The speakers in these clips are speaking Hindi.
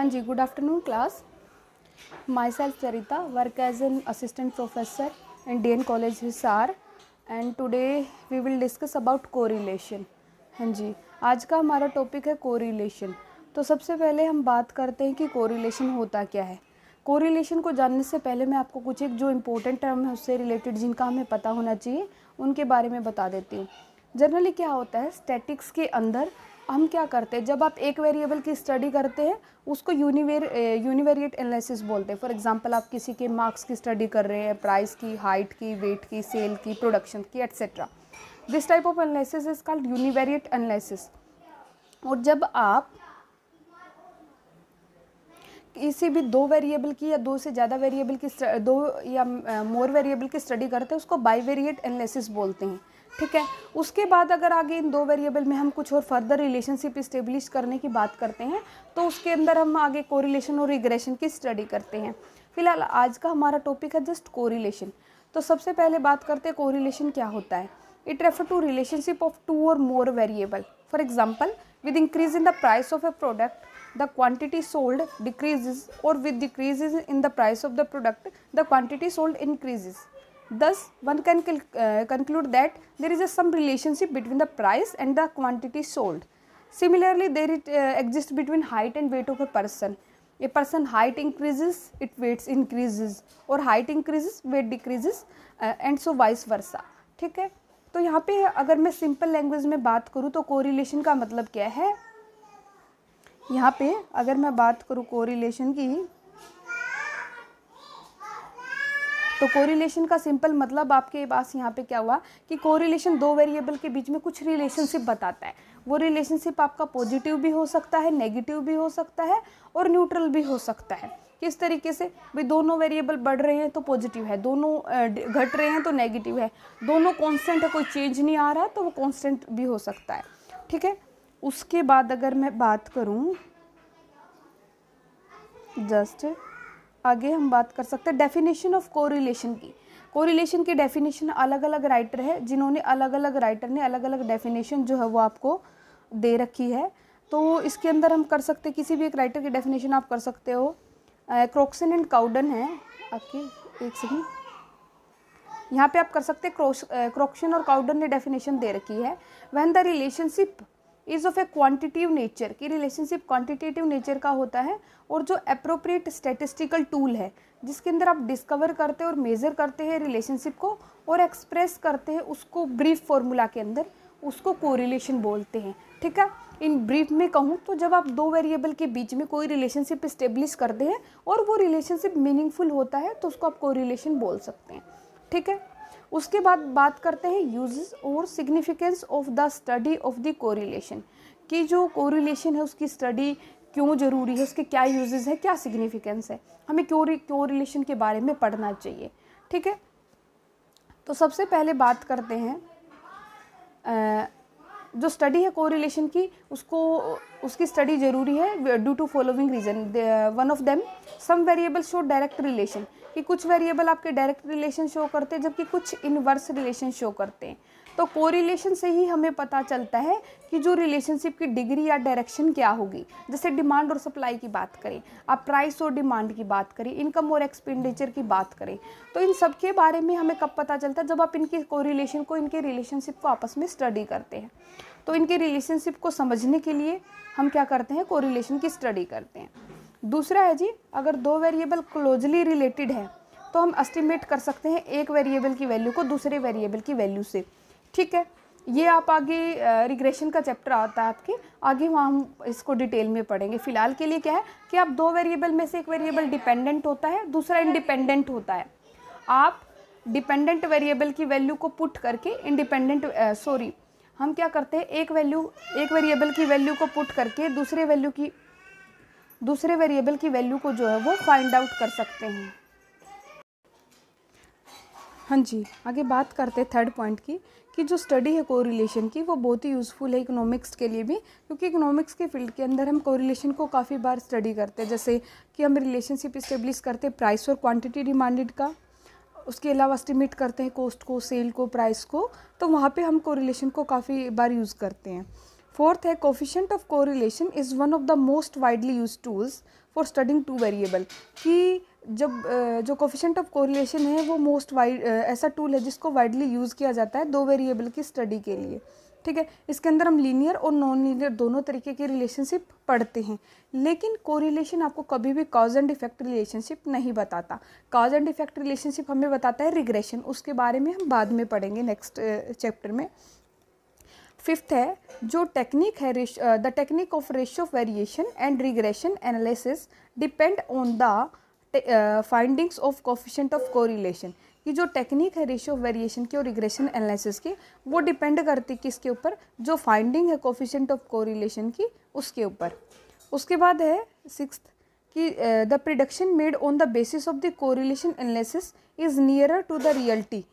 हाँ जी good afternoon class myself Sarita work as an assistant professor in D N college Hisar and today we will discuss about correlation हाँ जी आज का हमारा टॉपिक है कोरिलेशन तो सबसे पहले हम बात करते हैं कि कोरिलेशन होता क्या है कोरिलेशन को जानने से पहले मैं आपको कुछ एक जो इम्पोर्टेंट टर्म है उससे रिलेटेड जिनका हमें पता होना चाहिए उनके बारे में बता देती हूँ जनरली क्या होता है स्टैटिक्स के अंदर हम क्या करते हैं जब आप एक वेरिएबल की स्टडी करते हैं उसको यूनिवेर यूनिवेरिएट एनालिसिस बोलते हैं फॉर एग्जांपल आप किसी के मार्क्स की स्टडी कर रहे हैं प्राइस की हाइट की वेट की सेल की प्रोडक्शन की etcetera this type of analysis is called univariate analysis और जब आप किसी भी दो वेरिएबल की या दो से ज़्यादा वेरिएबल की दो या मोर वेरिएबल की स्टडी करते हैं उसको बाईवेरिएट एनालिसिस बोलते हैं ठीक है उसके बाद अगर आगे इन दो वेरिएबल में हम कुछ और फर्दर रिलेशनशिप इस्टेब्लिश करने की बात करते हैं तो उसके अंदर हम आगे कोरिलेशन और रिग्रेशन की स्टडी करते हैं फिलहाल आज का हमारा टॉपिक है जस्ट कोरिलेशन तो सबसे पहले बात करते हैं कोरिलेशन क्या होता है it refer to relationship of two और more variable for example with increase in the price of a product the quantity sold decreases और with decreases in the price of the product the quantity sold increases Thus, one can uh, conclude that there is a some relationship between the price and the quantity sold. Similarly, there it uh, exists between height and weight of a person. A person height increases, its weight increases और height increases, weight decreases uh, and so vice versa. ठीक है तो यहाँ पे अगर मैं सिंपल लैंग्वेज में बात करूँ तो कोरिलेशन का मतलब क्या है यहाँ पे अगर मैं बात करूँ कोरिलेशन की तो कोरिलेशन का सिंपल मतलब आपके पास यहाँ पे क्या हुआ कि कोरिलेशन दो वेरिएबल के बीच में कुछ रिलेशनशिप बताता है वो रिलेशनशिप आपका पॉजिटिव भी हो सकता है नेगेटिव भी हो सकता है और न्यूट्रल भी हो सकता है किस तरीके से भाई दोनों वेरिएबल बढ़ रहे हैं तो पॉजिटिव है दोनों घट रहे हैं तो नेगेटिव है दोनों कॉन्स्टेंट है कोई चेंज नहीं आ रहा तो वो कॉन्स्टेंट भी हो सकता है ठीक है उसके बाद अगर मैं बात करूँ जस्ट आगे हम बात कर सकते हैं डेफिनेशन ऑफ कोरिलेशन की कोरिलेशन की डेफिनेशन अलग अलग राइटर है जिन्होंने अलग अलग राइटर ने अलग अलग डेफिनेशन जो है वो आपको दे रखी है तो इसके अंदर हम कर सकते किसी भी एक राइटर की डेफिनेशन आप कर सकते हो क्रोक्सन एंड काउडन है आपके एक सेकेंड यहाँ पे आप कर सकते क्रोक्शन और काउडन ने डेफिनेशन दे रखी है when the relationship is of a quantitative nature कि रिलेशनशिप क्वांटिटेटिव नेचर का होता है और जो अप्रोप्रिएट स्टेटिस्टिकल टूल है जिसके अंदर आप डिस्कवर करते हैं और मेज़र करते हैं रिलेशनशिप को और एक्सप्रेस करते हैं उसको ब्रीफ फॉर्मूला के अंदर उसको कोरिलेशन बोलते हैं ठीक है इन ब्रीफ में कहूँ तो जब आप दो वेरिएबल के बीच में कोई रिलेशनशिप इस्टेब्लिश करते हैं और वो रिलेशनशिप मीनिंगफुल होता है तो उसको आप कोरिलेशन बोल सकते हैं ठीक है उसके बाद बात करते हैं यूजेस और significance of the study of the correlation कि जो कोरिलेशन है उसकी स्टडी क्यों ज़रूरी है उसके क्या यूजेस है क्या सिग्निफिकेंस है हमें क्यों कोरिलेशन के बारे में पढ़ना चाहिए ठीक है तो सबसे पहले बात करते हैं जो स्टडी है कोरिलेशन की उसको उसकी स्टडी जरूरी है due to following reason one of them some variable show direct relation कि कुछ वेरिएबल आपके डायरेक्ट रिलेशन शो करते हैं जबकि कुछ इनवर्स रिलेशन शो करते हैं तो कोरिलेशन से ही हमें पता चलता है कि जो रिलेशनशिप की डिग्री या डायरेक्शन क्या होगी जैसे डिमांड और सप्लाई की बात करें आप प्राइस और डिमांड की बात करें इनकम और एक्सपेंडिचर की बात करें तो इन सब के बारे में हमें कब पता चलता है जब आप इनकी कोरिलेशन को इनके रिलेशनशिप को आपस में स्टडी करते हैं तो इनके रिलेशनशिप को समझने के लिए हम क्या करते हैं कोरिलेशन की स्टडी करते हैं दूसरा है जी अगर दो वेरिएबल क्लोजली रिलेटेड है तो हम एस्टिमेट कर सकते हैं एक वेरिएबल की वैल्यू को दूसरे वेरिएबल की वैल्यू से ठीक है ये आप आगे रिग्रेशन का चैप्टर आता है आपके आगे वहाँ हम इसको डिटेल में पढ़ेंगे फ़िलहाल के लिए क्या है कि आप दो वेरिएबल में से एक वेरिएबल डिपेंडेंट होता है दूसरा इंडिपेंडेंट होता है आप डिपेंडेंट वेरिएबल की वैल्यू को पुट करके इंडिपेंडेंट सॉरी हम क्या करते हैं एक वैल्यू एक वेरिएबल की वैल्यू को पुट करके दूसरे वैल्यू की दूसरे वेरिएबल की वैल्यू को जो है वो फाइंड आउट कर सकते हैं हाँ जी आगे बात करते थर्ड पॉइंट की की जो स्टडी है कोरिलेशन की वो बहुत ही यूज़फुल है इकोनॉमिक्स के लिए भी क्योंकि इकोनॉमिक्स के फील्ड के अंदर हम कोरिलेशन को काफ़ी बार स्टडी करते हैं जैसे कि हम रिलेशनशिप इस्टेब्लिश करते हैं प्राइस और क्वांटिटी डिमांडेड का उसके अलावा एस्टिमेट करते हैं कॉस्ट को सेल को प्राइस को तो वहाँ पर हम कोरिलेशन को काफ़ी बार यूज़ करते हैं फोर्थ है coefficient of correlation is one of the most widely use tools for studying two variable कि जब जो कोफिशेंट ऑफ कोरिलेशन है वो मोस्ट वाइड ऐसा टूल है जिसको वाइडली यूज़ किया जाता है दो वेरिएबल की स्टडी के लिए ठीक है इसके अंदर हम लीनियर और नॉन लीनियर दोनों तरीके की रिलेशनशिप पढ़ते हैं लेकिन कोरिलेशन आपको कभी भी कॉज एंड इफेक्ट रिलेशनशिप नहीं बताता कॉज एंड इफेक्ट रिलेशनशिप हमें बताता है रिग्रेशन उसके बारे में हम बाद में पढ़ेंगे नेक्स्ट चैप्टर में फिफ्थ है जो टेक्निक है the technique of ratio of variation and regression analysis depend on the findings of coefficient of correlation ये जो टेक्निक है रेशियो ऑफ वेरिएशन की और रिग्रेशन एनालिसिस की वो डिपेंड करती है किसके ऊपर जो फाइंडिंग है कोफिशेंट ऑफ कोरिलेशन की उसके ऊपर उसके बाद है सिक्स कि the prediction made on the basis of the correlation analysis is nearer to the reality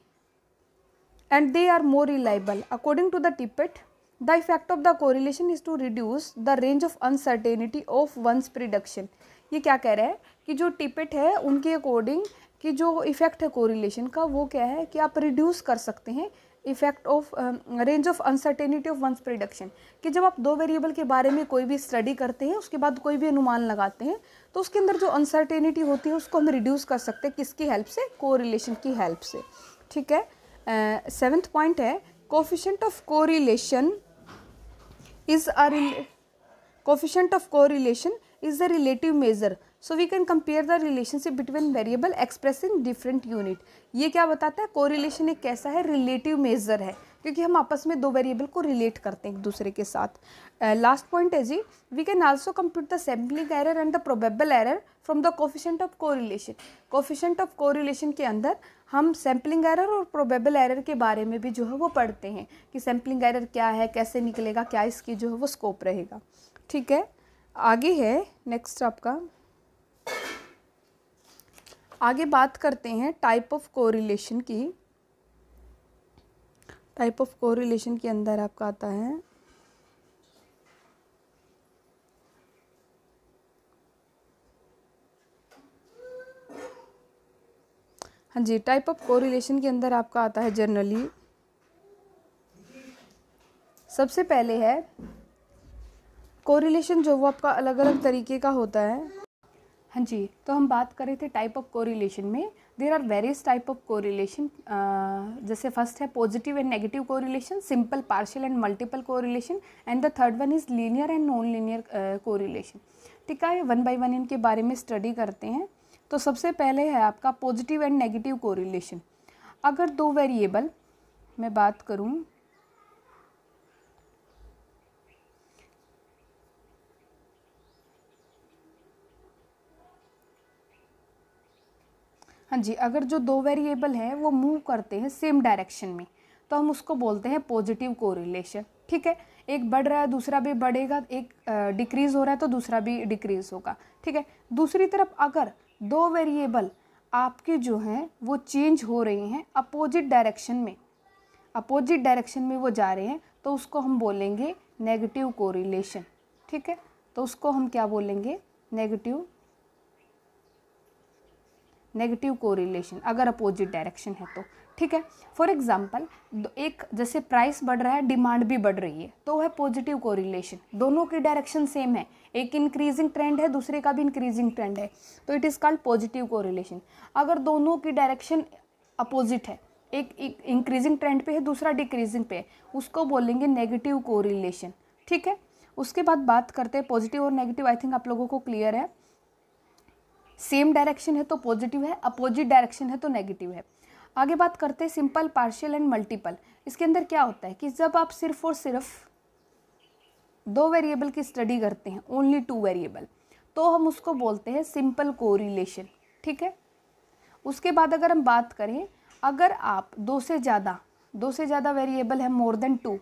and they are more reliable. According to the Tippett the effect of the correlation is to reduce the range of uncertainty of one's prediction ये क्या कह रहे हैं कि जो टिपेट है उनके अकॉर्डिंग कि जो इफ़ेक्ट है कोरिलेशन का वो क्या है कि आप रिड्यूस कर सकते हैं effect of range of uncertainty of one's prediction कि जब आप दो वेरिएबल के बारे में कोई भी स्टडी करते हैं उसके बाद कोई भी अनुमान लगाते हैं तो उसके अंदर जो अनसर्टेनिटी होती है उसको हम रिड्यूस कर सकते हैं किसकी हेल्प से कोरिलेशन की हेल्प से ठीक है सेवेंथ uh, पॉइंट है coefficient of correlation is a coefficient of correlation is the relative measure. So we can compare the relationship between variable expressing different unit. ये क्या बताता है कोरिलेशन एक कैसा है रिलेटिव मेजर है क्योंकि हम आपस में दो वेरिएबल को रिलेट करते हैं एक दूसरे के साथ लास्ट uh, पॉइंट है जी we can also compute the sampling error and the probable error from the coefficient of correlation coefficient of correlation के अंदर हम सैम्पलिंग एरर और प्रोबेबल एरर के बारे में भी जो है वो पढ़ते हैं कि सैम्पलिंग एरर क्या है कैसे निकलेगा क्या इसकी जो है वो स्कोप रहेगा ठीक है आगे है नेक्स्ट आपका आगे बात करते हैं टाइप ऑफ कोरिलेशन की टाइप ऑफ कोरिलेशन के अंदर आपका आता है हाँ जी टाइप ऑफ कोरिलेशन के अंदर आपका आता है जर्नली सबसे पहले है कोरिलेशन जो वो आपका अलग अलग तरीके का होता है हाँ जी तो हम बात कर रहे थे टाइप ऑफ कोरिलेशन में there are various type of correlation जैसे फर्स्ट है positive and negative correlation simple partial and multiple correlation and the third one is linear and non linear correlation ठीक है वन बाई वन इनके बारे में स्टडी करते हैं तो सबसे पहले है आपका पॉजिटिव एंड नेगेटिव कोरिलेशन अगर दो वेरिएबल मैं बात करूँ हाँ जी अगर जो दो वेरिएबल हैं वो मूव करते हैं सेम डायरेक्शन में तो हम उसको बोलते हैं पॉजिटिव कोरिलेशन ठीक है एक बढ़ रहा है दूसरा भी बढ़ेगा एक डिक्रीज़ हो रहा है तो दूसरा भी डिक्रीज़ होगा ठीक है दूसरी तरफ अगर दो वेरिएबल आपके जो हैं वो चेंज हो रही हैं अपोजिट डायरेक्शन में अपोजिट डायरेक्शन में वो जा रहे हैं तो उसको हम बोलेंगे नेगेटिव कोरिलेशन ठीक है तो उसको हम क्या बोलेंगे नेगेटिव नेगेटिव कोरिलेशन अगर अपोजिट डायरेक्शन है तो ठीक है फॉर एग्जाम्पल एक जैसे प्राइस बढ़ रहा है डिमांड भी बढ़ रही है तो है पॉजिटिव कोरिलेशन दोनों की डायरेक्शन सेम है एक इंक्रीजिंग ट्रेंड है दूसरे का भी इंक्रीजिंग ट्रेंड है तो it is called positive correlation अगर दोनों की डायरेक्शन अपोजिट है एक इंक्रीजिंग ट्रेंड पे है दूसरा डिक्रीजिंग पे है उसको बोलेंगे नेगेटिव कोरिलेशन ठीक है उसके बाद बात करते हैं पॉजिटिव और नेगेटिव आई थिंक आप लोगों को क्लियर है सेम डायरेक्शन है तो पॉजिटिव है अपोजिट डायरेक्शन है तो नेगेटिव है आगे बात करते हैं सिंपल पार्शियल एंड मल्टीपल इसके अंदर क्या होता है कि जब आप सिर्फ और सिर्फ दो वेरिएबल की स्टडी करते हैं ओनली टू वेरिएबल तो हम उसको बोलते हैं सिंपल कोरिलेशन ठीक है उसके बाद अगर हम बात करें अगर आप दो से ज़्यादा दो से ज़्यादा वेरिएबल है मोर देन टू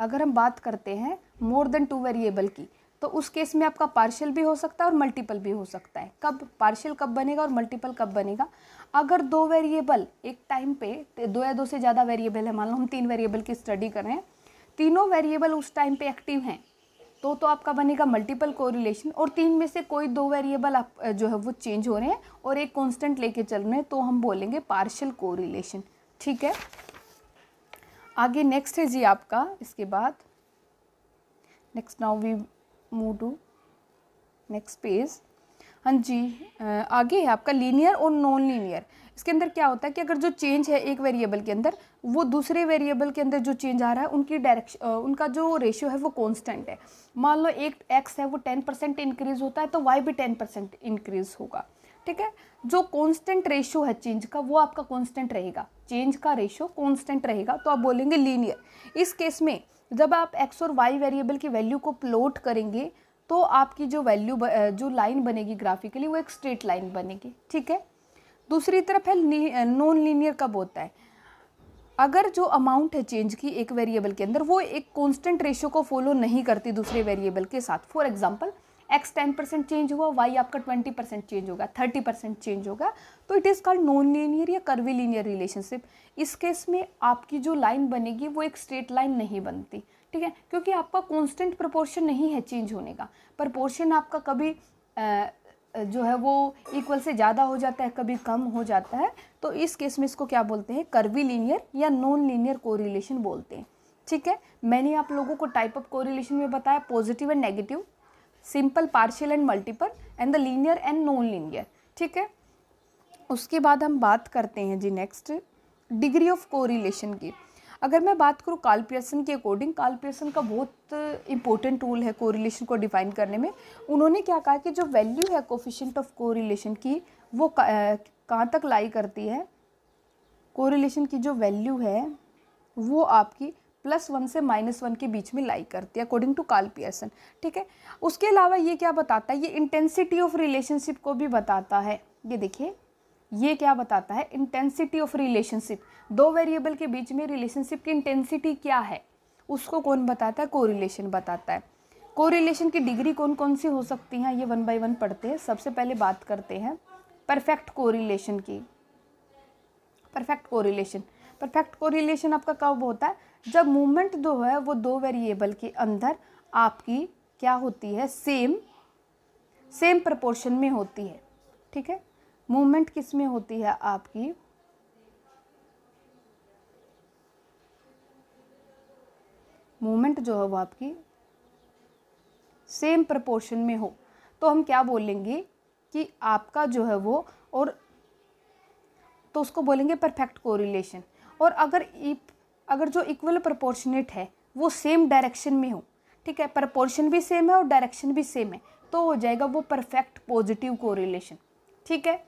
अगर हम बात करते हैं मोर देन टू वेरिएबल की तो उस केस में आपका पार्शियल भी हो सकता है और मल्टीपल भी हो सकता है कब पार्शियल कब बनेगा और मल्टीपल कब बनेगा अगर दो वेरिएबल एक टाइम पे दो या दो से ज़्यादा वेरिएबल है मान लो हम तीन वेरिएबल की स्टडी कर रहे हैं तीनों वेरिएबल उस टाइम पे एक्टिव हैं तो तो आपका बनेगा मल्टीपल कोरिलेशन और तीन में से कोई दो वेरिएबल आप जो है वो चेंज हो रहे हैं और एक कॉन्स्टेंट लेके चल रहे हैं तो हम बोलेंगे पार्शल कोरिलेशन ठीक है आगे नेक्स्ट है जी आपका इसके बाद next now we move to next page हाँ जी आगे है आपका लीनियर और नॉन लीनियर इसके अंदर क्या होता है कि अगर जो चेंज है एक वेरिएबल के अंदर वो दूसरे वेरिएबल के अंदर जो चेंज आ रहा है उनकी डायरेक्शन उनका जो रेशियो है वो कांस्टेंट है मान लो एक एक्स है वो टेन परसेंट इंक्रीज़ होता है तो वाई भी टेन परसेंट इंक्रीज़ होगा ठीक है जो कांस्टेंट रेशियो है चेंज का वो आपका कॉन्स्टेंट रहेगा चेंज का रेशियो कॉन्स्टेंट रहेगा तो आप बोलेंगे लीनियर इस केस में जब आप एक्स और वाई वेरिएबल की वैल्यू को प्लॉट करेंगे तो आपकी जो वैल्यू जो लाइन बनेगी ग्राफिकली वो एक स्ट्रेट लाइन बनेगी ठीक है दूसरी तरफ है नॉन लीनियर कब होता है अगर जो अमाउंट है चेंज की एक वेरिएबल के अंदर वो एक कांस्टेंट रेशियो को फॉलो नहीं करती दूसरे वेरिएबल के साथ for example X ten percent change हुआ वाई आपका ट्वेंटी परसेंट चेंज होगा थर्टी परसेंट चेंज होगा तो it is called non linear या कर्वी लीनियर रिलेशनशिप इस केस में आपकी जो लाइन बनेगी वो एक स्ट्रेट लाइन नहीं बनती ठीक है क्योंकि आपका कॉन्स्टेंट प्रपोर्शन नहीं है चेंज होने का प्रपोर्शन आपका कभी आ, जो है वो इक्वल से ज़्यादा हो जाता है कभी कम हो जाता है तो इस केस में इसको क्या बोलते हैं कर्वी लीनियर या नॉन लीनियर कोरिलेशन बोलते हैं ठीक है मैंने आप लोगों को टाइप ऑफ कोरिलेशन में बताया positive and negative simple partial and multiple and the linear and non linear ठीक है उसके बाद हम बात करते हैं जी नेक्स्ट डिग्री ऑफ कोरिलेशन की अगर मैं बात करूँ कालपियर्सन के अकॉर्डिंग कालपियर्सन का बहुत इंपॉर्टेंट टूल है कोरिलेशन को डिफाइन करने में उन्होंने क्या कहा कि जो वैल्यू है कोफिशेंट ऑफ कोरिलेशन की वो कहाँ तक लाई करती है कोरिलेशन की जो वैल्यू है वो आपकी प्लस वन से माइनस वन के बीच में लाई करती है अकॉर्डिंग टू कार्ल पियर्सन ठीक है उसके अलावा ये क्या बताता है ये इंटेंसिटी ऑफ रिलेशनशिप को भी बताता है ये देखिए ये क्या बताता है इंटेंसिटी ऑफ रिलेशनशिप दो वेरिएबल के बीच में रिलेशनशिप की इंटेंसिटी क्या है उसको कौन बताता है कोरिलेशन बताता है कोरिलेशन की डिग्री कौन कौन सी हो सकती हैं ये वन बाई वन पढ़ते हैं सबसे पहले बात करते हैं परफेक्ट कोरिलेशन की परफेक्ट कोरिलेशन परफेक्ट कोरिलेशन आपका कब होता है जब मूवमेंट जो है वो दो वेरिएबल के अंदर आपकी क्या होती है सेम सेम प्रपोर्शन में होती है ठीक है मूवमेंट किस में होती है आपकी मूवमेंट जो है वो आपकी सेम प्रपोर्शन में हो तो हम क्या बोलेंगे कि आपका जो है वो और तो उसको बोलेंगे परफेक्ट कोरिलेशन और अगर अगर जो इक्वल प्रपोर्शनेट है वो सेम डायरेक्शन में हो ठीक है प्रपोर्शन भी सेम है और डायरेक्शन भी सेम है तो हो जाएगा वो परफेक्ट पॉजिटिव कोरिलेशन ठीक है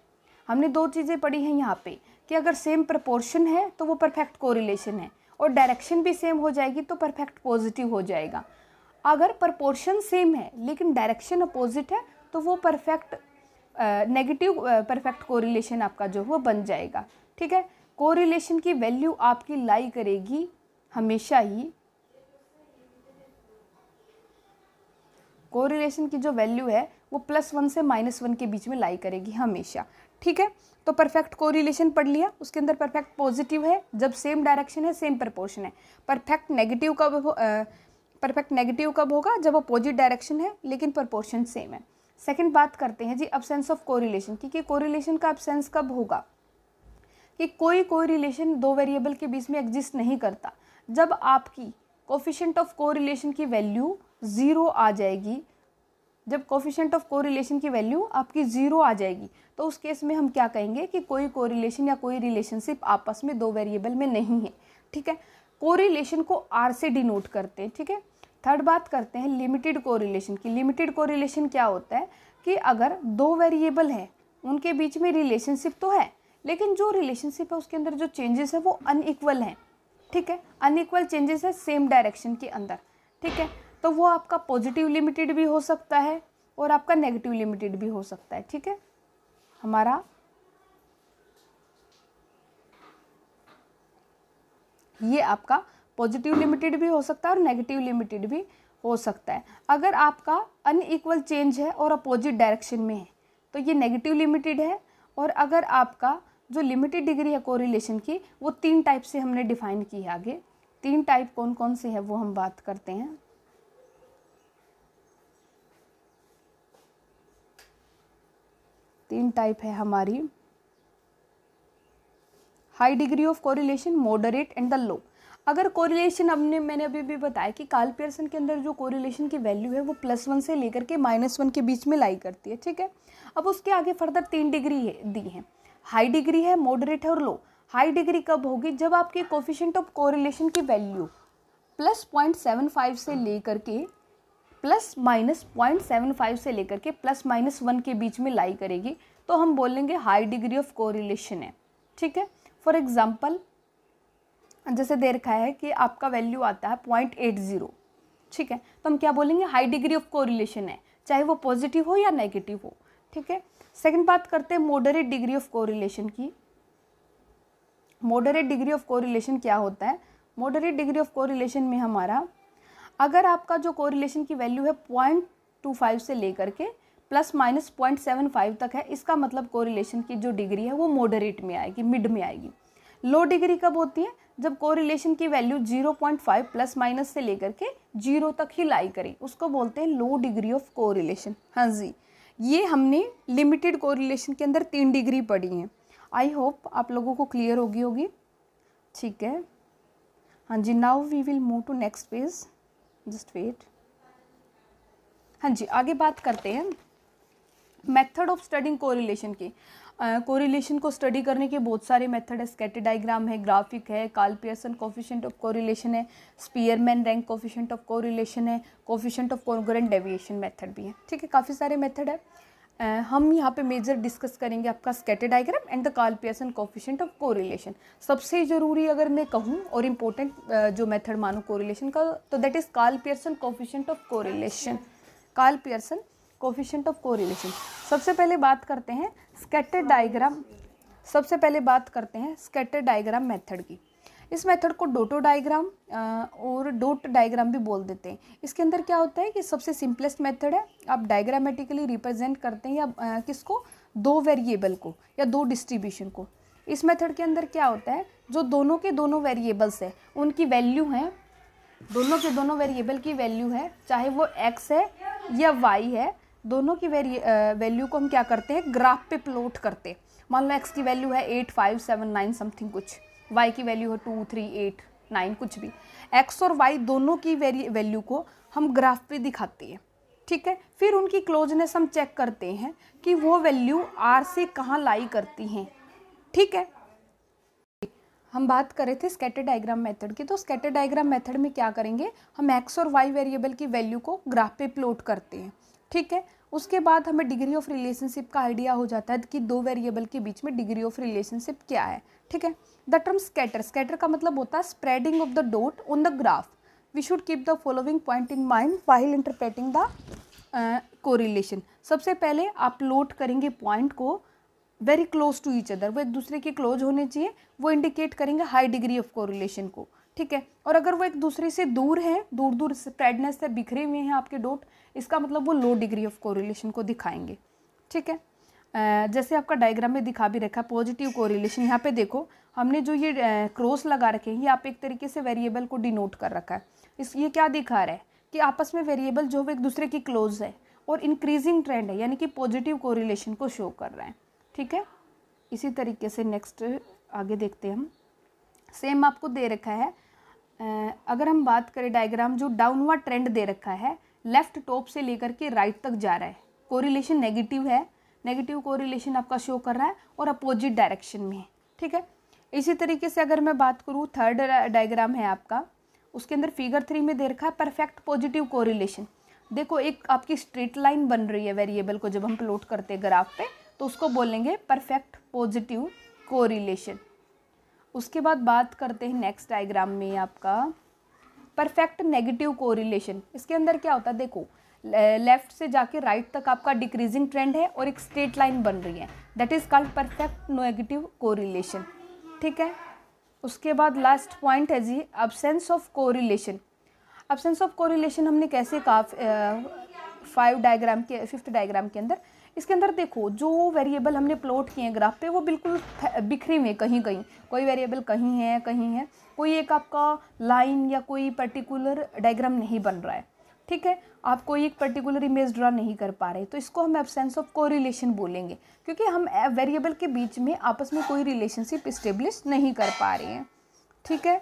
हमने दो चीज़ें पढ़ी हैं यहाँ पे कि अगर सेम प्रपोर्शन है तो वो परफेक्ट कोरिलेशन है और डायरेक्शन भी सेम हो जाएगी तो परफेक्ट पॉजिटिव हो जाएगा अगर प्रपोर्शन सेम है लेकिन डायरेक्शन अपोजिट है तो वो परफेक्ट नेगेटिव परफेक्ट कोरिलेशन आपका जो है वो बन जाएगा ठीक है कोरिलेशन की वैल्यू आपकी लाई करेगी हमेशा ही कोरिलेशन की जो वैल्यू है वो प्लस वन से माइनस वन के बीच में लाई करेगी हमेशा ठीक है तो परफेक्ट कोरिलेशन पढ़ लिया उसके अंदर परफेक्ट पॉजिटिव है जब सेम डायरेक्शन है सेम प्रपोर्शन है परफेक्ट नेगेटिव कब परफेक्ट नेगेटिव कब होगा जब अपोजिट डायरेक्शन है लेकिन प्रपोर्शन सेम है सेकेंड बात करते हैं जी अबसेंस ऑफ कोरिलेशन क्योंकि कोरिलेशन का अबसेंस कब होगा कि कोई कोई रिलेशन दो वेरिएबल के बीच में एग्जिस्ट नहीं करता जब आपकी कोफिशेंट ऑफ को की वैल्यू ज़ीरो आ जाएगी जब कोफिशेंट ऑफ को रिलेशन की वैल्यू आपकी ज़ीरो आ जाएगी तो उस केस में हम क्या कहेंगे कि कोई को रिलेशन या कोई रिलेशनशिप आपस में दो वेरिएबल में नहीं है ठीक है को को आर से डिनोट करते हैं ठीक है थर्ड बात करते हैं लिमिटेड को की लिमिटेड को रिलेशन क्या होता है कि अगर दो वेरिएबल हैं उनके बीच में रिलेशनशिप तो है लेकिन जो रिलेशनशिप है उसके अंदर जो चेंजेस है वो अनइक्वल हैं ठीक है अनइक्वल चेंजेस है सेम डायरेक्शन के अंदर ठीक है तो वो आपका पॉजिटिव लिमिटेड भी हो सकता है और आपका नेगेटिव लिमिटेड भी हो सकता है ठीक है हमारा ये आपका पॉजिटिव लिमिटेड भी हो सकता है और नेगेटिव लिमिटेड भी हो सकता है अगर आपका अनइक्वल चेंज है और अपोजिट डायरेक्शन में है तो ये नेगेटिव लिमिटेड है और अगर आपका जो लिमिटेड डिग्री है कोरिलेशन की वो तीन टाइप से हमने डिफाइन की है आगे तीन टाइप कौन कौन से है वो हम बात करते हैं तीन टाइप है हमारी high degree of correlation moderate and the low अगर कोरिलेशन हमने मैंने अभी भी बताया कि काल पियर्सन के अंदर जो कोरिलेशन की वैल्यू है वो प्लस वन से लेकर के माइनस वन के बीच में लाई करती है ठीक है अब उसके आगे फर्दर तीन डिग्री दी है हाई डिग्री है मॉडरेट है और लो हाई डिग्री कब होगी जब आपके कोफिशेंट ऑफ कोरिलेशन की value plus point seven five से लेकर के plus minus point seven five से लेकर के प्लस माइनस वन के बीच में लाई करेगी तो हम बोलेंगे हाई डिग्री ऑफ कोरिलेशन है ठीक है फॉर एग्जाम्पल जैसे दे रखा है कि आपका वैल्यू आता है पॉइंट एट ज़ीरो ठीक है तो हम क्या बोलेंगे हाई डिग्री ऑफ कोरिलेशन है चाहे वो पॉजिटिव हो या नेगेटिव हो ठीक है सेकंड बात करते हैं मॉडरेट डिग्री ऑफ कोरिलेशन की मॉडरेट डिग्री ऑफ कोरिलेशन क्या होता है मॉडरेट डिग्री ऑफ कोरिलेशन में हमारा अगर आपका जो कोरिलेशन की वैल्यू है पॉइंट टू फाइव से लेकर के plus minus point seven five तक है इसका मतलब कोरिलेशन की जो डिग्री है वो मॉडरेट में आएगी मिड में आएगी लो डिग्री कब होती है जब कोरिलेशन की value zero point five plus minus से लेकर के जीरो तक ही लाई करे उसको बोलते हैं लो डिग्री ऑफ कोरिलेशन हाँ जी ये हमने लिमिटेड कोरिलेशन के अंदर तीन डिग्री पढ़ी हैं आई होप आप लोगों को क्लियर होगी होगी ठीक है हाँ जी now we will move to next page just wait हाँ जी आगे बात करते हैं मेथड ऑफ स्टडिंग कोरिलेशन की कोरिलेशन uh, को स्टडी करने के बहुत सारे मेथड है स्केटर डायग्राम है ग्राफिक है Karl Pearson Pearson coefficient of correlation है Spearman rank coefficient of correlation है coefficient of concurrent deviation method भी है ठीक है काफ़ी सारे मेथड है Uh, हम यहाँ पे मेजर डिस्कस करेंगे आपका scatter diagram and the Karl Pearson Pearson coefficient of correlation सबसे ज़रूरी अगर मैं कहूँ और इम्पोर्टेंट uh, जो मेथड मानूँ कोरिलेशन का तो that is Karl Pearson coefficient of correlation Karl Pearson coefficient of correlation सबसे पहले बात करते हैं स्केटर डायग्राम सबसे पहले बात करते हैं स्केटर डायग्राम मेथड की इस मेथड को डोटो डायग्राम और डोट डायग्राम भी बोल देते हैं इसके अंदर क्या होता है कि सबसे सिंपलेस्ट मेथड है आप डायग्रामेटिकली रिप्रेजेंट करते हैं या किसको दो वेरिएबल को या दो डिस्ट्रीब्यूशन को इस मेथड के अंदर क्या होता है जो दोनों के दोनों वेरिएबल्स है उनकी वैल्यू है दोनों के दोनों वेरिएबल की वैल्यू है चाहे वो एक्स है या वाई है दोनों की वैल्यू को हम क्या करते हैं ग्राफ पे प्लॉट करते हैं मान लो एक्स की वैल्यू है eight five seven nine something कुछ वाई की वैल्यू है टू थ्री एट नाइन कुछ भी एक्स और वाई दोनों की वैल्यू को हम ग्राफ पे दिखाते हैं ठीक है फिर उनकी क्लोजनेस हम चेक करते हैं कि वो वैल्यू आर से कहाँ लाई करती हैं ठीक है हम बात कर रहे थे स्केटर डायग्राम मेथड की तो स्केटर डायग्राम मेथड में क्या करेंगे हम एक्स और वाई वेरिएबल की वैल्यू को ग्राफ पे प्लॉट करते हैं ठीक है उसके बाद हमें डिग्री ऑफ रिलेशनशिप का आइडिया हो जाता है कि दो वेरिएबल के बीच में डिग्री ऑफ रिलेशनशिप क्या है ठीक है द टर्म स्कैटर स्कैटर का मतलब होता है spreading of the dot on the graph we should keep the following point in mind while interpreting the correlation सबसे पहले आप लोट करेंगे पॉइंट को very close to each other वो एक दूसरे के क्लोज होने चाहिए वो इंडिकेट करेंगे हाई डिग्री ऑफ कोरिलेशन को ठीक है और अगर वो एक दूसरे से दूर है दूर दूर स्प्रेडनेस से बिखरे हुए हैं आपके डोट इसका मतलब वो लो डिग्री ऑफ कोरिलेशन को दिखाएंगे ठीक है जैसे आपका डायग्राम में दिखा भी रखा है पॉजिटिव कोरिलेशन यहाँ पे देखो हमने जो ये क्रॉस लगा रखे हैं ये आप एक तरीके से वेरिएबल को डिनोट कर रखा है इस ये क्या दिखा रहा है कि आपस में वेरिएबल जो है एक दूसरे की क्लोज है और इंक्रीजिंग ट्रेंड है यानी कि पॉजिटिव कोरिलेशन को शो कर रहा है ठीक है इसी तरीके से नेक्स्ट आगे देखते हैं हम सेम आपको दे रखा है अगर हम बात करें डायग्राम जो डाउनवर्ड ट्रेंड दे रखा है लेफ्ट टॉप से लेकर के राइट तक जा रहा है कोरिलेशन नेगेटिव है नेगेटिव कोरिलेशन आपका शो कर रहा है और अपोजिट डायरेक्शन में है ठीक है इसी तरीके से अगर मैं बात करूँ थर्ड डायग्राम है आपका उसके अंदर फिगर थ्री में दे रखा है परफेक्ट पॉजिटिव कोरिलेशन देखो एक आपकी स्ट्रेट लाइन बन रही है वेरिएबल को जब हम प्लॉट करते हैं ग्राफ पे तो उसको बोलेंगे परफेक्ट पॉजिटिव कोरिलेशन उसके बाद बात करते हैं नेक्स्ट डायग्राम में आपका परफेक्ट नेगेटिव कोरिलेशन इसके अंदर क्या होता है देखो लेफ्ट से जाके राइट तक आपका डिक्रीजिंग ट्रेंड है और एक स्ट्रेट लाइन बन रही है that is called perfect negative correlation ठीक है उसके बाद लास्ट पॉइंट है जी absence of correlation absence of correlation हमने कैसे कहा फाइव डायग्राम के फिफ्थ डायग्राम के अंदर इसके अंदर देखो जो वेरिएबल हमने प्लॉट किए हैं ग्राफ पे वो बिल्कुल बिखरे हुए कहीं कहीं कोई वेरिएबल कहीं है कहीं है कोई एक आपका लाइन या कोई पर्टिकुलर डायग्राम नहीं बन रहा है ठीक है आप कोई एक पर्टिकुलर इमेज ड्रा नहीं कर पा रहे तो इसको हम एबसेंस ऑफ कोरिलेशन बोलेंगे क्योंकि हम वेरिएबल के बीच में आपस में कोई रिलेशनशिप इस्टेब्लिश नहीं कर पा रहे हैं ठीक है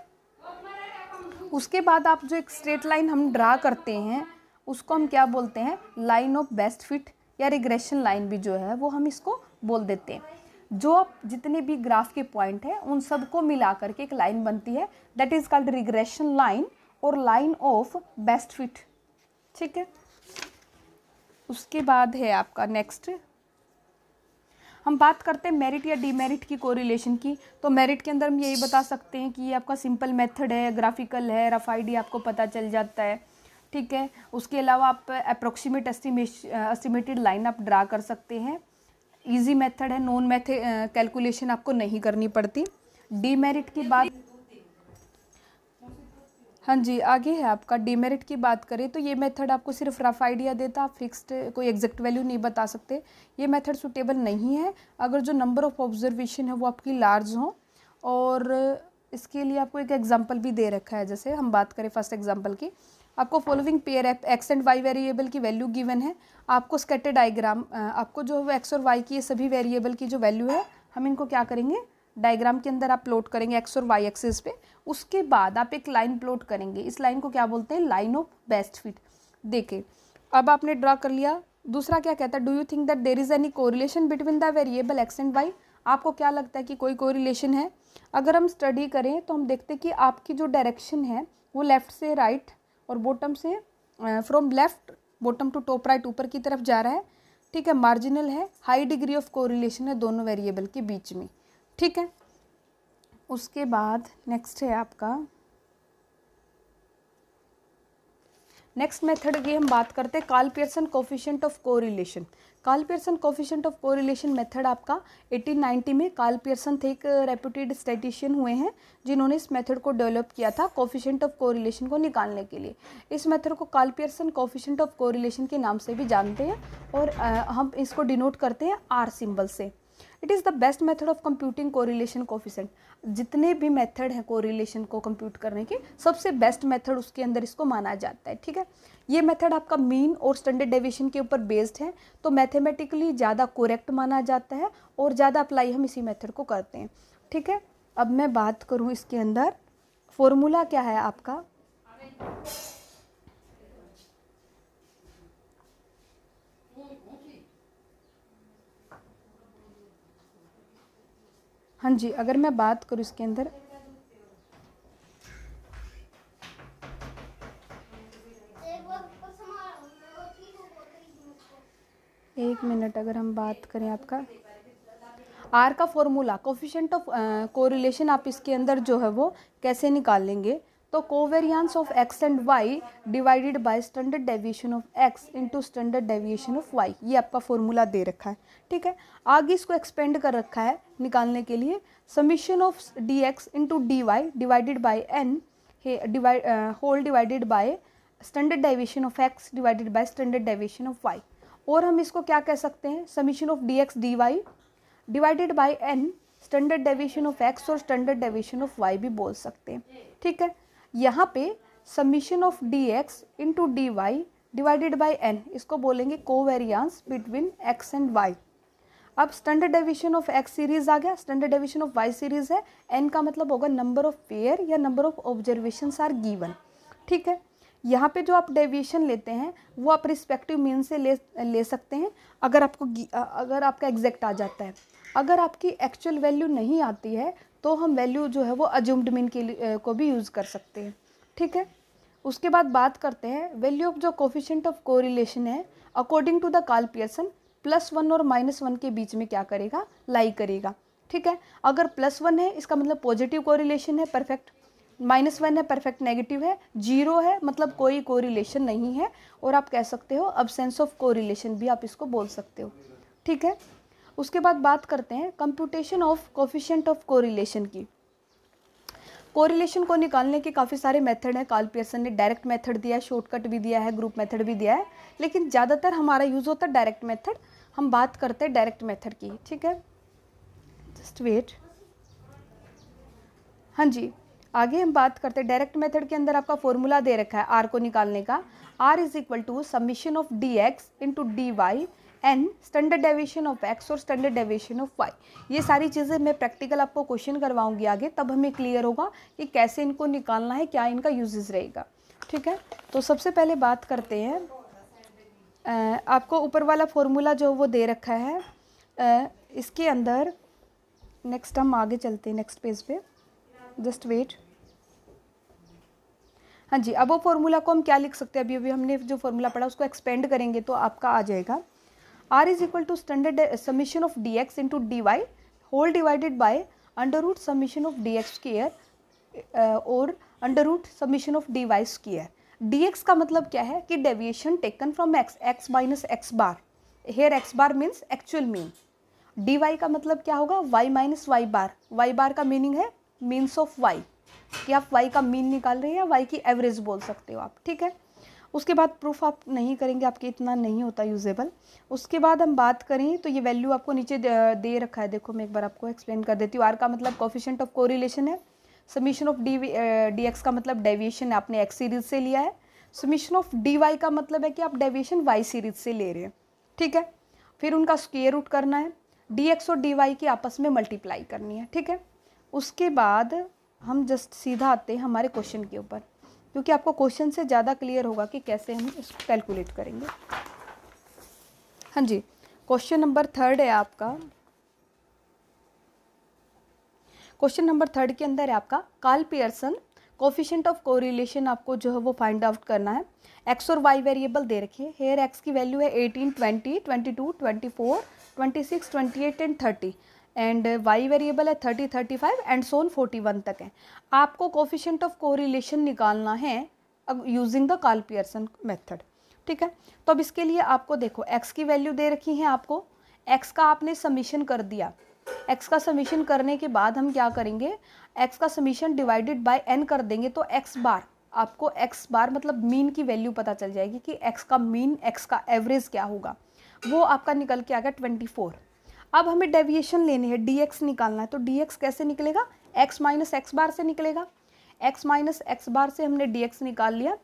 उसके बाद आप जो एक स्ट्रेट लाइन हम ड्रा करते हैं उसको हम क्या बोलते हैं लाइन ऑफ बेस्ट फिट या रिग्रेशन लाइन भी जो है वो हम इसको बोल देते हैं जो जितने भी ग्राफ के पॉइंट हैं उन सबको मिला करके एक लाइन बनती है that is called regression line और लाइन ऑफ बेस्ट फिट ठीक है उसके बाद है आपका नेक्स्ट हम बात करते हैं मेरिट या डीमेरिट की कोरिलेशन की तो मेरिट के अंदर हम यही बता सकते हैं कि ये आपका सिंपल मेथड है ग्राफिकल है रफ आईडी आपको पता चल जाता है ठीक है उसके अलावा आप अप्रोक्सीमेट एस्टिमेटेड लाइन आप ड्रा कर सकते हैं इजी मेथड है नॉन मैथ कैलकुलेशन आपको नहीं करनी पड़ती डीमेरिट की बात हाँ जी आगे है आपका डीमेरिट की बात करें तो ये मेथड आपको सिर्फ रफ आइडिया देता आप फिक्स्ड कोई एग्जैक्ट वैल्यू नहीं बता सकते ये मेथड सुटेबल नहीं है अगर जो नंबर ऑफ ऑब्जर्वेशन है वो आपकी लार्ज हो और इसके लिए आपको एक एग्जांपल भी दे रखा है जैसे हम बात करें फर्स्ट एग्जांपल की आपको following pair X and Y variable की वैल्यू गिवन है आपको स्केटर डायग्राम आपको जो है एक्स और वाई की ये सभी वेरिएबल की जो वैल्यू है हम इनको क्या करेंगे डायग्राम के अंदर आप प्लॉट करेंगे एक्स और वाई एक्सिस पे उसके बाद आप एक लाइन प्लॉट करेंगे इस लाइन को क्या बोलते हैं लाइन ऑफ बेस्ट फिट देखे अब आपने ड्रा कर लिया दूसरा क्या कहता है do you think that there is any correlation between the variable X and Y आपको क्या लगता है कि कोई कोरिलेशन है अगर हम स्टडी करें तो हम देखते हैं कि आपकी जो डायरेक्शन है वो लेफ़्ट से राइट right, और बॉटम से from left bottom to top right ऊपर की तरफ जा रहा है ठीक है मार्जिनल है हाई डिग्री ऑफ कोरिलेशन है दोनों वेरिएबल के बीच में ठीक है उसके बाद नेक्स्ट है आपका नेक्स्ट मेथड की हम बात करते हैं Karl Pearson coefficient of correlation Karl Pearson coefficient of correlation method आपका 1890 में काल पियर्सन थे एक रेप्यूटेड स्टेटिशियन हुए हैं जिन्होंने इस मेथड को डेवलप किया था कोफिशेंट ऑफ कोरिलेशन को निकालने के लिए इस मेथड को काल पियर्सन कोफिशेंट ऑफ कोरिलेशन के नाम से भी जानते हैं और आ, हम इसको डिनोट करते हैं आर सिंबल से it is the best method of computing correlation coefficient जितने भी मेथड हैं कोरिलेशन को कंप्यूट करने के सबसे बेस्ट मेथड उसके अंदर इसको माना जाता है ठीक है ये मेथड आपका मीन और स्टैंडर्ड डेविएशन के ऊपर बेस्ड है तो मैथमेटिकली ज़्यादा कोरेक्ट माना जाता है और ज़्यादा अप्लाई हम इसी मेथड को करते हैं ठीक है अब मैं बात करूँ इसके अंदर फॉर्मूला क्या है आपका हाँ जी अगर मैं बात करूँ इसके अंदर एक मिनट अगर हम बात करें आपका आर का फॉर्मूला कोफिशेंट ऑफ कोरिलेशन आप इसके अंदर जो है वो कैसे निकालेंगे तो covariance of X and Y divided by standard deviation of X into standard deviation of Y ये आपका फॉर्मूला दे रखा है ठीक है आगे इसको एक्सपेंड कर रखा है निकालने के लिए summation of D X into D Y divided by N divide whole divided by standard deviation of X divided by standard deviation of Y और हम इसको क्या कह सकते हैं summation of D X D Y divided by N standard deviation of X और स्टैंडर्ड डेविएशन ऑफ वाई भी बोल सकते हैं ठीक है यहाँ पे summation of D X into D Y divided by N इसको बोलेंगे covariance between X and Y अब standard deviation of X series आ गया standard deviation of Y series है एन का मतलब होगा नंबर ऑफ पेयर या number of observation are given ठीक है यहाँ पे जो आप डेविएशन लेते हैं वो आप रिस्पेक्टिव मीन से ले ले सकते हैं अगर आपको अगर आपका एग्जैक्ट आ जाता है अगर आपकी एक्चुअल वैल्यू नहीं आती है तो हम वैल्यू जो है वो अज्यूम्ड मीन के लिए को भी यूज़ कर सकते हैं ठीक है उसके बाद बात करते हैं वैल्यू ऑफ जो कोफिशेंट ऑफ कोरिलेशन है according to the Karl Pearson plus one और माइनस वन के बीच में क्या करेगा लाई करेगा ठीक है अगर प्लस वन है इसका मतलब पॉजिटिव कोरिलेशन है परफेक्ट माइनस वन है परफेक्ट नेगेटिव है जीरो है मतलब कोई कोरिलेशन नहीं है और आप कह सकते हो अबसेंस ऑफ कोरिलेशन भी आप इसको बोल सकते हो ठीक है उसके बाद बात करते हैं computation of coefficient of correlation की कोरिलेशन को निकालने के काफ़ी सारे मेथड हैं कार्ल पियर्सन ने डायरेक्ट मेथड दिया है शॉर्टकट भी दिया है ग्रुप मेथड भी दिया है लेकिन ज़्यादातर हमारा यूज़ होता है डायरेक्ट मेथड हम बात करते हैं डायरेक्ट मेथड की ठीक है जस्ट वेट हाँ जी आगे हम बात करते हैं डायरेक्ट मेथड के अंदर आपका फॉर्मूला दे रखा है आर को निकालने का R is equal to summation of D X into D Y N standard deviation of X और स्टैंडर्ड डेविएशन ऑफ वाई ये सारी चीज़ें मैं प्रैक्टिकल आपको क्वेश्चन करवाऊंगी आगे तब हमें क्लियर होगा कि कैसे इनको निकालना है क्या इनका यूजेस रहेगा ठीक है तो सबसे पहले बात करते हैं आपको ऊपर वाला फॉर्मूला जो वो दे रखा है इसके अंदर नेक्स्ट हम आगे चलते हैं नेक्स्ट पेज पे जस्ट वेट हाँ जी अब वो फॉर्मूला को हम क्या लिख सकते हैं अभी अभी हमने जो फॉर्मूला पढ़ा उसको एक्सपेंड करेंगे तो आपका आ जाएगा R is equal to equal to standard uh, summation of dx D Y whole divided by under root summation of D X uh, और under root summation of D Y square D X का मतलब क्या है कि deviation taken from X X minus X bar here X bar means actual mean D Y का मतलब क्या होगा Y minus Y bar Y bar का मीनिंग है मीन्स ऑफ वाई कि आप वाई का मीन निकाल रहे हैं या वाई की एवरेज बोल सकते हो आप ठीक है उसके बाद प्रूफ आप नहीं करेंगे आपके इतना नहीं होता यूजेबल उसके बाद हम बात करें तो ये वैल्यू आपको नीचे दे रखा है देखो मैं एक बार आपको एक्सप्लेन कर देती हूँ आर का मतलब कॉफिशेंट ऑफ कोरिलेशन है summation of D D X का मतलब डेविएशन आपने एक्स सीरीज से लिया है समीशन ऑफ डी वाई का मतलब है कि आप डेविएशन वाई सीरीज से ले रहे हैं ठीक है फिर उनका स्केयर रूट करना है डी एक्स और डी वाई की आपस में मल्टीप्लाई करनी है ठीक है उसके बाद हम जस्ट सीधा आते हैं हमारे क्वेश्चन के ऊपर क्योंकि आपको क्वेश्चन से ज़्यादा क्लियर होगा कि कैसे हम इसको कैलकुलेट करेंगे हाँ जी क्वेश्चन नंबर थर्ड है आपका क्वेश्चन नंबर थर्ड के अंदर है आपका काल पियर्सन कोफिशेंट ऑफ कोरिलेशन आपको जो है वो फाइंड आउट करना है एक्स और वाई वेरिएबल दे रखे हैं हेयर एक्स की वैल्यू है eighteen twenty twenty two twenty four twenty six twenty eight and thirty and Y variable है थर्टी थर्टी फाइव एंड सोन फोर्टी वन तक है आपको कोफिशेंट ऑफ कोरिलेशन निकालना है अब using the Karl Pearson method ठीक है तो अब इसके लिए आपको देखो एक्स की वैल्यू दे रखी है आपको एक्स का आपने समीशन कर दिया एक्स का समीशन करने के बाद हम क्या करेंगे एक्स का समीशन डिवाइडेड बाय एन कर देंगे तो एक्स बार आपको एक्स बार मतलब मीन की वैल्यू पता चल जाएगी कि एक्स का मीन एक्स का एवरेज क्या होगा वो आपका निकल के आ गया ट्वेंटी फोर अब हमें डेविएशन लेनी है डी एक्स निकालना है तो डी एक्स कैसे निकलेगा एक्स माइनस एक्स बार से निकलेगा एक्स माइनस एक्स बार से हमने डी एक्स निकाल लिया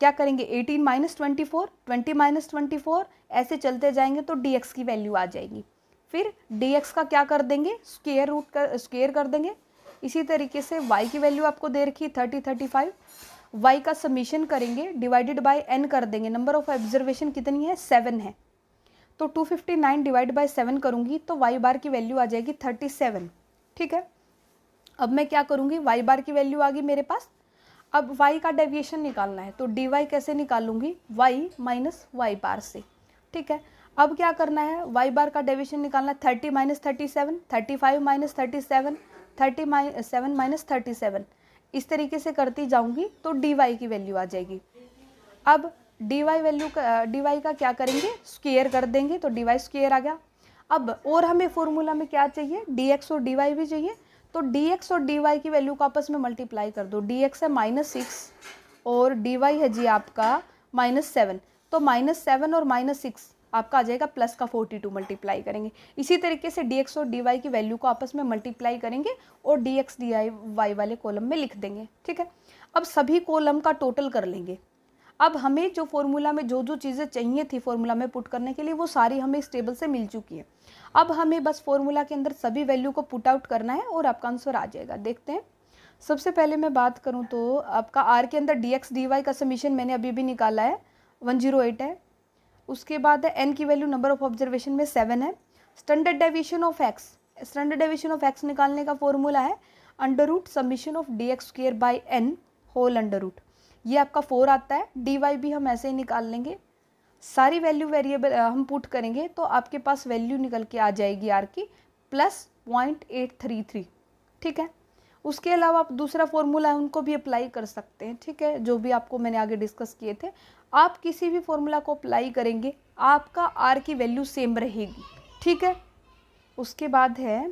क्या करेंगे eighteen minus twenty four twenty minus twenty four ऐसे चलते जाएंगे तो डी एक्स की वैल्यू आ जाएगी फिर डी एक्स का क्या कर देंगे स्केयर रूट कर स्केयर कर देंगे इसी तरीके से y की वैल्यू आपको दे रखी थर्टी थर्टी फाइव वाई का समीशन करेंगे डिवाइडेड बाय एन कर देंगे नंबर ऑफ ऑब्जर्वेशन कितनी है सेवन है तो 259 डिवाइड बाई सेवन करूँगी तो वाई बार की वैल्यू आ जाएगी 37 ठीक है अब मैं क्या करूँगी वाई बार की वैल्यू आ गई मेरे पास अब वाई का डेविएशन निकालना है तो डी वाई कैसे निकालूंगी वाई माइनस वाई बार से ठीक है अब क्या करना है वाई बार का डेविएशन निकालना है thirty minus thirty seven thirty five minus thirty seven thirty seven minus thirty seven इस तरीके से करती जाऊँगी तो डी वाई की वैल्यू आ जाएगी अब डी वाई वैल्यू का डी वाई का क्या करेंगे स्केयर कर देंगे तो डी वाई स्केयर आ गया अब और हमें फॉर्मूला में क्या चाहिए डी एक्स और डी वाई भी चाहिए तो डी एक्स और डी वाई की वैल्यू को आपस में मल्टीप्लाई कर दो डी एक्स है माइनस सिक्स और डी वाई है जी आपका माइनस सेवन तो माइनस सेवन और माइनस सिक्स आपका आ जाएगा प्लस का फोर्टी टू मल्टीप्लाई करेंगे इसी तरीके से डी एक्स और डी वाई की वैल्यू को आपस में मल्टीप्लाई करेंगे और डी एक्स डी वाई वाले कॉलम में लिख देंगे ठीक है अब सभी कॉलम का टोटल कर लेंगे अब हमें जो फॉर्मूला में जो जो चीज़ें चाहिए थी फॉर्मूला में पुट करने के लिए वो सारी हमें इस टेबल से मिल चुकी है अब हमें बस फॉर्मूला के अंदर सभी वैल्यू को पुट आउट करना है और आपका आंसर आ जाएगा देखते हैं सबसे पहले मैं बात करूँ तो आपका आर के अंदर डी एक्स डी वाई का समीशन मैंने अभी भी निकाला है वन जीरो एट है उसके बाद है एन की वैल्यू नंबर ऑफ ऑब्जर्वेशन में सेवन है standard deviation of X standard deviation of X निकालने का फॉर्मूला है under root summation of D X square by N whole under root ये आपका फोर आता है डी वाई भी हम ऐसे ही निकाल लेंगे सारी वैल्यू वेरिएबल हम पुट करेंगे तो आपके पास वैल्यू निकल के आ जाएगी आर की plus point eight three three ठीक है उसके अलावा आप दूसरा फॉर्मूला है उनको भी अप्लाई कर सकते हैं ठीक है जो भी आपको मैंने आगे डिस्कस किए थे आप किसी भी फॉर्मूला को अप्लाई करेंगे आपका आर की वैल्यू सेम रहेगी ठीक है उसके बाद है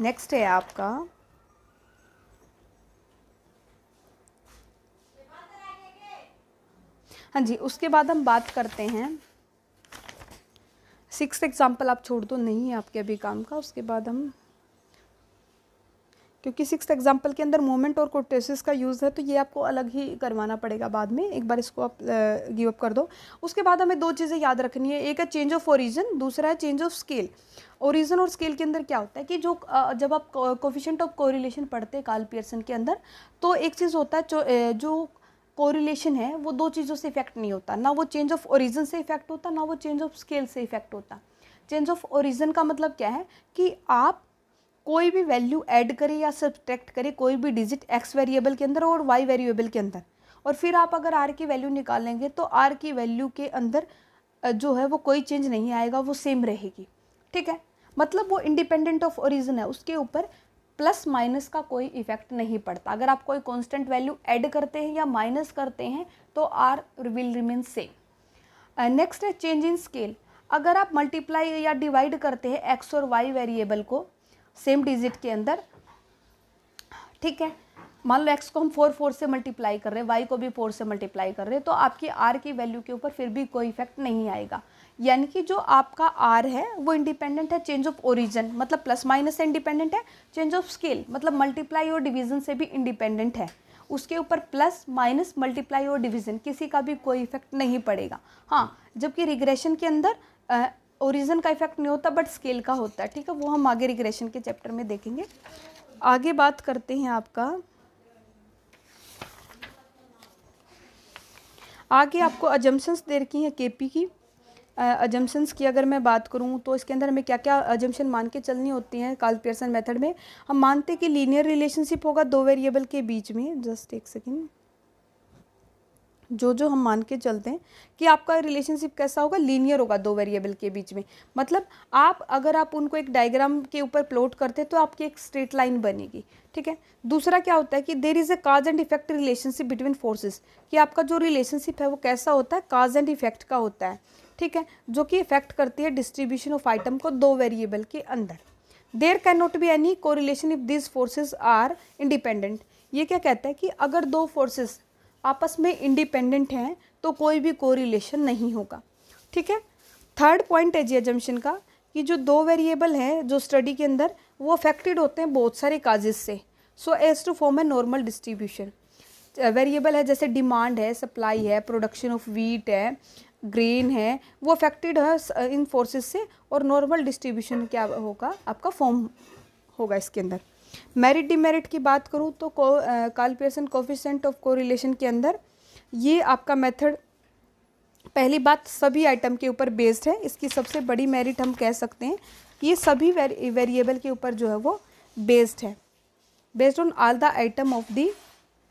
नेक्स्ट है आपका हाँ जी उसके बाद हम बात करते हैं सिक्स एग्ज़ाम्पल आप छोड़ दो नहीं है आपके अभी काम का उसके बाद हम क्योंकि सिक्स एग्जाम्पल के अंदर मोमेंट और कोटेसिस का यूज़ है तो ये आपको अलग ही करवाना पड़ेगा बाद में एक बार इसको आप गिव अप कर दो उसके बाद हमें दो चीज़ें याद रखनी है एक है चेंज ऑफ ओरिजन दूसरा है चेंज ऑफ स्केल ओरिजन और स्केल के अंदर क्या होता है कि जो जब आप कोफिशेंट ऑफ कोरिलेशन पढ़ते हैं काल पियर्सन के अंदर तो एक चीज़ होता है जो कोरिलेशन है वो दो चीज़ों से इफेक्ट नहीं होता ना वो चेंज ऑफ ओरिजन से इफेक्ट होता ना वो चेंज ऑफ स्केल से इफेक्ट होता चेंज ऑफ ओरिजन का मतलब क्या है कि आप कोई भी वैल्यू ऐड करें या सब्ट्रैक्ट करें कोई भी डिजिट एक्स वेरिएबल के अंदर और वाई वेरिएबल के अंदर और फिर आप अगर आर की वैल्यू निकालेंगे तो आर की वैल्यू के अंदर जो है वो कोई चेंज नहीं आएगा वो सेम रहेगी ठीक है मतलब वो इंडिपेंडेंट ऑफ ओरिजन है उसके ऊपर प्लस माइनस का कोई इफेक्ट नहीं पड़ता अगर आप कोई कांस्टेंट वैल्यू ऐड करते हैं या माइनस करते हैं तो R will remain same next है चेंज इन स्केल अगर आप मल्टीप्लाई या डिवाइड करते हैं एक्स और वाई वेरिएबल को सेम डिजिट के अंदर ठीक है मान लो एक्स को हम फोर फोर से मल्टीप्लाई कर रहे हैं वाई को भी फोर से मल्टीप्लाई कर रहे हैं तो आपकी आर की वैल्यू के ऊपर फिर भी कोई इफेक्ट नहीं आएगा यानी कि जो आपका आर है वो इंडिपेंडेंट है चेंज ऑफ ओरिजन मतलब प्लस माइनस से इंडिपेंडेंट है चेंज ऑफ स्केल मतलब मल्टीप्लाई और डिवीजन से भी इंडिपेंडेंट है उसके ऊपर प्लस माइनस मल्टीप्लाई और डिवीजन किसी का भी कोई इफेक्ट नहीं पड़ेगा हाँ जबकि रिग्रेशन के अंदर ओरिजन का इफेक्ट नहीं होता बट स्केल का होता है ठीक है वो हम आगे रिग्रेशन के चैप्टर में देखेंगे आगे बात करते हैं आपका आगे आपको अजम्पन्स दे रखी हैं केपी की अजम्पन्स की अगर मैं बात करूँ तो इसके अंदर हमें क्या क्या अजम्पन मान के चलनी होती हैं काल पियर्सन मेथड में हम मानते कि लीनियर रिलेशनशिप होगा दो वेरिएबल के बीच में जस्ट एक सेकेंड जो जो हम मान के चलते हैं कि आपका रिलेशनशिप कैसा होगा लीनियर होगा दो वेरिएबल के बीच में मतलब आप अगर आप उनको एक डायग्राम के ऊपर प्लॉट करते हैं तो आपकी एक स्ट्रेट लाइन बनेगी ठीक है दूसरा क्या होता है कि there is a cause and effect relationship between forces कि आपका जो रिलेशनशिप है वो कैसा होता है काज एंड इफेक्ट का होता है ठीक है जो कि इफेक्ट करती है डिस्ट्रीब्यूशन ऑफ आइटम को दो वेरिएबल के अंदर there can not be any correlation if this forces are independent ये क्या कहता है कि अगर दो फोर्सेस आपस में इंडिपेंडेंट हैं तो कोई भी कोरिलेशन नहीं होगा ठीक है थर्ड पॉइंट है जी एजम्पन का कि जो दो वेरिएबल हैं जो स्टडी के अंदर वो अफेक्टेड होते हैं बहुत सारे काजेज से so as to form a normal distribution variable है जैसे डिमांड है सप्लाई है प्रोडक्शन ऑफ वीट है ग्रीन है वो अफेक्टेड है इन फोर्सेस से और नॉर्मल डिस्ट्रीब्यूशन क्या होगा आपका फॉर्म होगा इसके अंदर मेरिट डिमेरिट की बात करूँ तो काल कोफिशेंट ऑफ कोरिलेशन के अंदर ये आपका मेथड पहली बात सभी आइटम के ऊपर बेस्ड है इसकी सबसे बड़ी मेरिट हम कह सकते हैं ये सभी वेरिएबल के ऊपर जो है वो बेस्ड है based on all the item of the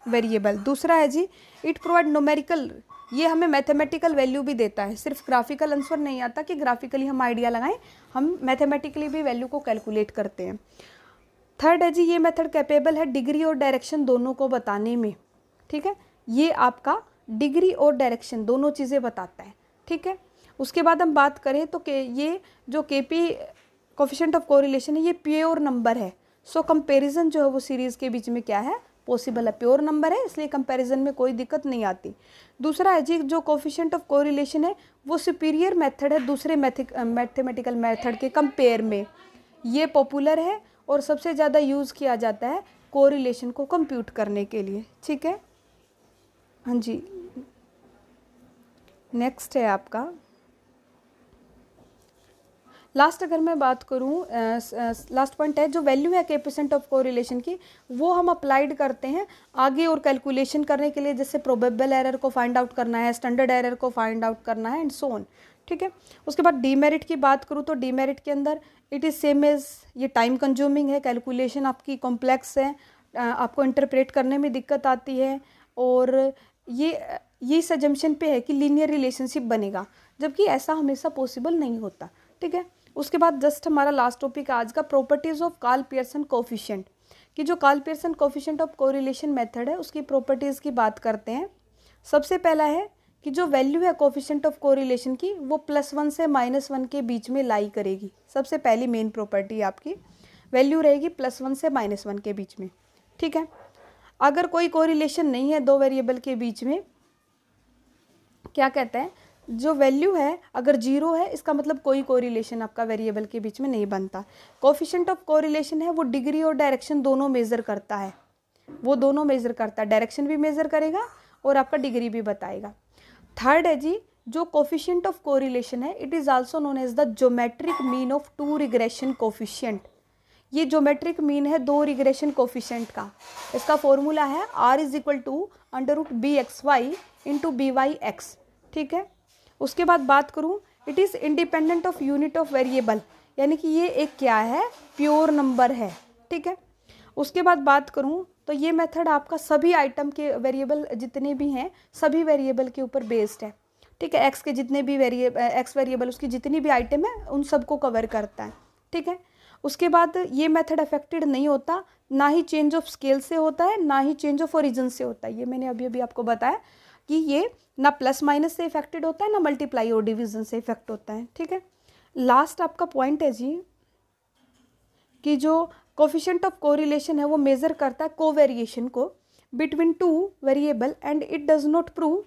variable दूसरा है जी इट प्रोवाइड नोमेरिकल ये हमें मैथमेटिकल वैल्यू भी देता है सिर्फ ग्राफिकल आंसर नहीं आता कि ग्राफिकली हम आइडिया लगाएं हम मैथमेटिकली भी वैल्यू को कैलकुलेट करते हैं थर्ड है जी ये मेथड कैपेबल है डिग्री और डायरेक्शन दोनों को बताने में ठीक है ये आपका डिग्री और डायरेक्शन दोनों चीज़ें बताता है ठीक है उसके बाद हम बात करें तो के ये जो के पी कोफिशेंट ऑफ कोरिलेशन है ये प्योर नंबर है सो so, कंपेरिजन जो है वो सीरीज़ के बीच में क्या है पॉसिबल है प्योर नंबर है इसलिए कंपैरिजन में कोई दिक्कत नहीं आती दूसरा है जी जो कोफिशेंट ऑफ कोरिलेशन है वो सुपीरियर मेथड है दूसरे मैथमेटिकल मेथड के कंपेयर में ये पॉपुलर है और सबसे ज़्यादा यूज़ किया जाता है कोरिलेशन को कंप्यूट करने के लिए ठीक है हाँ जी नेक्स्ट है आपका लास्ट अगर मैं बात करूँ लास्ट पॉइंट है जो वैल्यू है कैपेसेंट ऑफ कोरिलेशन की वो हम अप्लाइड करते हैं आगे और कैलकुलेशन करने के लिए जैसे प्रोबेबल एरर को फाइंड आउट करना है स्टैंडर्ड एरर को फाइंड आउट करना है एंड सोन ठीक है उसके बाद डीमेरिट की बात करूँ तो डीमेरिट के अंदर इट इज़ सेम एज ये टाइम कंज्यूमिंग है कैलकुलेशन आपकी कॉम्प्लेक्स है आपको इंटरप्रेट करने में दिक्कत आती है और ये ये सजेशन पे है कि लीनियर रिलेशनशिप बनेगा जबकि ऐसा हमेशा पॉसिबल नहीं होता ठीक है उसके बाद जस्ट हमारा लास्ट टॉपिक आज का properties of Karl Pearson coefficient कि जो Karl Pearson coefficient of correlation method है उसकी प्रॉपर्टीज़ की बात करते हैं सबसे पहला है कि जो वैल्यू है कोफिशेंट ऑफ कोरिलेशन की वो प्लस वन से माइनस वन के बीच में लाई करेगी सबसे पहली मेन प्रॉपर्टी आपकी वैल्यू रहेगी प्लस वन से माइनस वन के बीच में ठीक है अगर कोई कोरिलेशन नहीं है दो वेरिएबल के बीच में क्या कहते हैं जो वैल्यू है अगर जीरो है इसका मतलब कोई कोरिलेशन आपका वेरिएबल के बीच में नहीं बनता कोफिशेंट ऑफ कोरिलेशन है वो डिग्री और डायरेक्शन दोनों मेज़र करता है वो दोनों मेज़र करता है डायरेक्शन भी मेज़र करेगा और आपका डिग्री भी बताएगा थर्ड है जी जो कोफिशियंट ऑफ कोरिलेशन है it is also known as the geometric mean of two regression coefficient ये जोमेट्रिक मीन है दो रिग्रेशन कोफिशियंट का इसका फॉर्मूला है R is equal to under root B X Y into B Y X ठीक है उसके बाद बात करूँ it is independent of unit of variable यानी कि ये एक क्या है प्योर नंबर है ठीक है उसके बाद बात करूँ तो ये मेथड आपका सभी आइटम के वेरिएबल जितने भी हैं सभी वेरिएबल के ऊपर बेस्ड है ठीक है एक्स के जितने भी वेरिएबल एक्स वेरिएबल उसकी जितनी भी आइटम है उन सबको कवर करता है ठीक है उसके बाद ये मेथड अफेक्टेड नहीं होता ना ही चेंज ऑफ स्केल से होता है ना ही चेंज ऑफ ओरिजन से होता है ये मैंने अभी अभी आपको बताया कि ये ना प्लस माइनस से इफेक्टेड होता है ना मल्टीप्लाई और डिवीजन से इफेक्ट होता है ठीक है लास्ट आपका पॉइंट है जी कि जो कोफिशेंट ऑफ कोरिलेशन है वो मेज़र करता है कोवेरिएशन को between two variable and it does not prove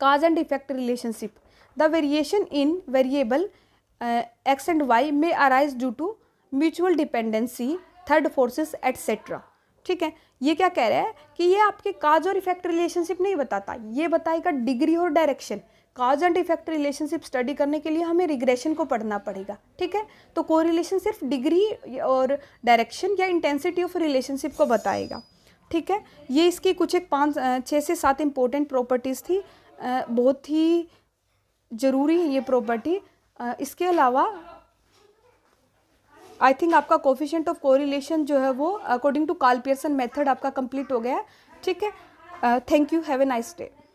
cause and effect relationship the variation in variable X and Y may arise due to mutual dependency third forces etcetera ठीक है ये क्या कह रहा है कि ये आपके काज और इफेक्ट रिलेशनशिप नहीं बताता ये बताएगा डिग्री और direction cause and effect relationship study करने के लिए हमें रिग्रेशन को पढ़ना पड़ेगा ठीक है तो कोरिलेशन सिर्फ डिग्री और डायरेक्शन या इंटेंसिटी ऑफ रिलेशनशिप को बताएगा ठीक है ये इसकी कुछ एक पाँच छः से सात इम्पोर्टेंट प्रॉपर्टीज़ थी बहुत ही ज़रूरी है ये प्रॉपर्टी इसके अलावा आई थिंक आपका कोफिशेंट ऑफ कोरिलेशन जो है वो according to Karl Pearson method आपका कंप्लीट हो गया है ठीक है thank you have a nice day